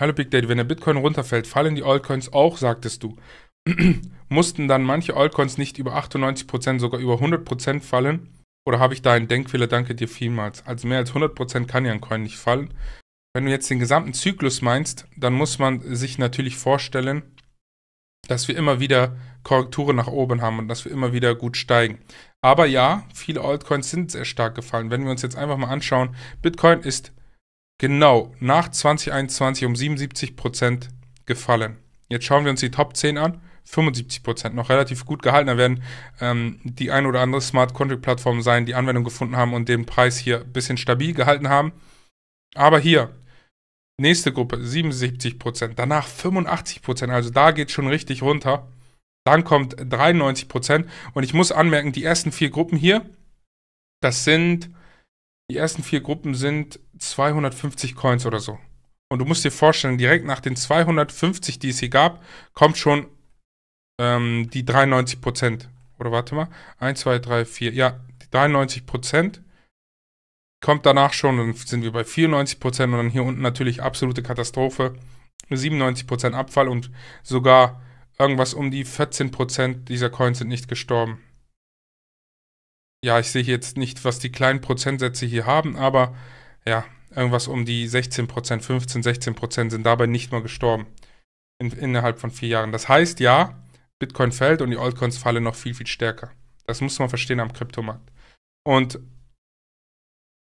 Hallo Big Daddy, wenn der Bitcoin runterfällt, fallen die Altcoins auch, sagtest du. Mussten dann manche Altcoins nicht über 98%, sogar über 100% fallen? Oder habe ich da einen Denkfehler? Danke dir vielmals. Also mehr als 100% kann ja ein Coin nicht fallen. Wenn du jetzt den gesamten Zyklus meinst, dann muss man sich natürlich vorstellen, dass wir immer wieder Korrekturen nach oben haben und dass wir immer wieder gut steigen. Aber ja, viele Altcoins sind sehr stark gefallen. Wenn wir uns jetzt einfach mal anschauen, Bitcoin ist Genau, nach 2021 um 77 Prozent gefallen. Jetzt schauen wir uns die Top 10 an. 75 Prozent noch relativ gut gehalten. Da werden ähm, die ein oder andere Smart Contract Plattform sein, die Anwendung gefunden haben und den Preis hier ein bisschen stabil gehalten haben. Aber hier, nächste Gruppe, 77 Prozent. Danach 85 Prozent. Also da geht es schon richtig runter. Dann kommt 93 Prozent. Und ich muss anmerken, die ersten vier Gruppen hier, das sind die ersten vier Gruppen sind 250 Coins oder so. Und du musst dir vorstellen, direkt nach den 250, die es hier gab, kommt schon ähm, die 93 Oder warte mal, 1, 2, 3, 4, ja, die 93 kommt danach schon, dann sind wir bei 94 und dann hier unten natürlich absolute Katastrophe. 97 Abfall und sogar irgendwas um die 14 dieser Coins sind nicht gestorben ja, ich sehe jetzt nicht, was die kleinen Prozentsätze hier haben, aber ja, irgendwas um die 16 Prozent, 15, 16 Prozent sind dabei nicht mal gestorben in, innerhalb von vier Jahren. Das heißt, ja, Bitcoin fällt und die Altcoins fallen noch viel, viel stärker. Das muss man verstehen am Kryptomarkt. Und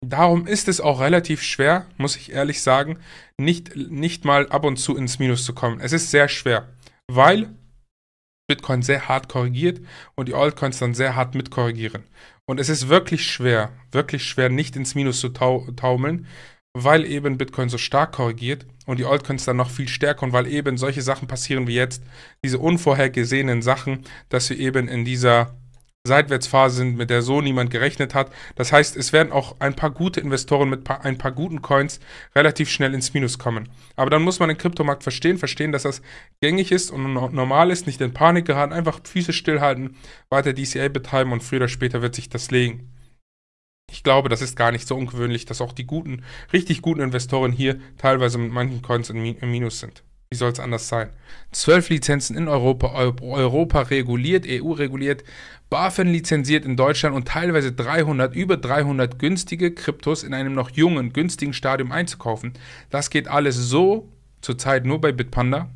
darum ist es auch relativ schwer, muss ich ehrlich sagen, nicht, nicht mal ab und zu ins Minus zu kommen. Es ist sehr schwer, weil Bitcoin sehr hart korrigiert und die Altcoins dann sehr hart mitkorrigieren. Und es ist wirklich schwer, wirklich schwer, nicht ins Minus zu tau taumeln, weil eben Bitcoin so stark korrigiert und die Altcoins dann noch viel stärker und weil eben solche Sachen passieren wie jetzt, diese unvorhergesehenen Sachen, dass wir eben in dieser Seitwärtsphase sind, mit der so niemand gerechnet hat. Das heißt, es werden auch ein paar gute Investoren mit ein paar guten Coins relativ schnell ins Minus kommen. Aber dann muss man den Kryptomarkt verstehen, verstehen, dass das gängig ist und normal ist, nicht in Panik geraten, einfach Füße stillhalten, weiter DCA betreiben und früher oder später wird sich das legen. Ich glaube, das ist gar nicht so ungewöhnlich, dass auch die guten, richtig guten Investoren hier teilweise mit manchen Coins im Minus sind. Wie soll es anders sein? Zwölf Lizenzen in Europa, Europa reguliert, EU reguliert, BaFin lizenziert in Deutschland und teilweise 300, über 300 günstige Kryptos in einem noch jungen, günstigen Stadium einzukaufen. Das geht alles so zurzeit nur bei Bitpanda.